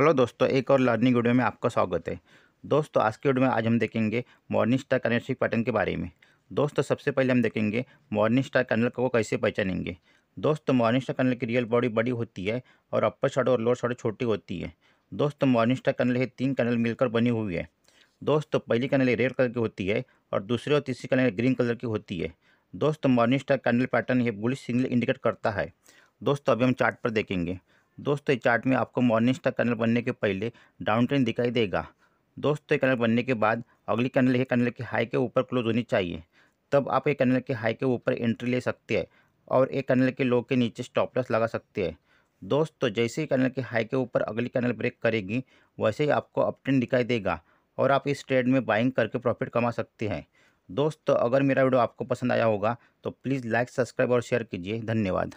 hello दोस्तों एक और लर्निंग वीडियो में आपका स्वागत है दोस्तों आज के वीडियो में आज हम देखेंगे मॉर्निंग स्टार कर्नल पैटर्न के बारे में दोस्तों सबसे पहले हम देखेंगे मॉर्निंग स्टार कर्नल को कैसे पहचानेंगे दोस्तों मॉर्निंग स्टार कैनल की रियल बॉडी बड़ी होती है और अपर शॉर्ट और लोअर शॉर्ट छोटी होती है दोस्तों मॉर्निंग स्टार कैनल है तीन कैनल मिलकर बनी हुई है दोस्तों पहली कर्नल रेड कलर की होती है और दूसरी और तीसरी कनल ग्रीन कलर की होती है दोस्तों मॉर्निंग स्टार कर्नल पैटर्न यह बुलिश सिग्नल इंडिकेट करता है दोस्तों अभी हम चार्ट पर देखेंगे दोस्तों चार्ट में आपको मॉर्निंग स्टार कैनल बनने के पहले डाउन ट्रेंड दिखाई देगा दोस्तों कैनल बनने के बाद अगली कैनल ये कैनल के हाई के ऊपर क्लोज होनी चाहिए तब आप ये कैनल के हाई के ऊपर एंट्री ले सकते हैं और एक कैनल के लो के नीचे स्टॉप लॉस लगा सकते हैं दोस्तों जैसे ही कैनल के हाई के ऊपर अगली कैनल ब्रेक करेगी वैसे ही आपको अप ट्रेंड दिखाई देगा और आप इस ट्रेड में बाइंग करके प्रॉफिट कमा सकते हैं दोस्तों अगर मेरा वीडियो आपको पसंद आया होगा तो प्लीज़ लाइक सब्सक्राइब और शेयर कीजिए धन्यवाद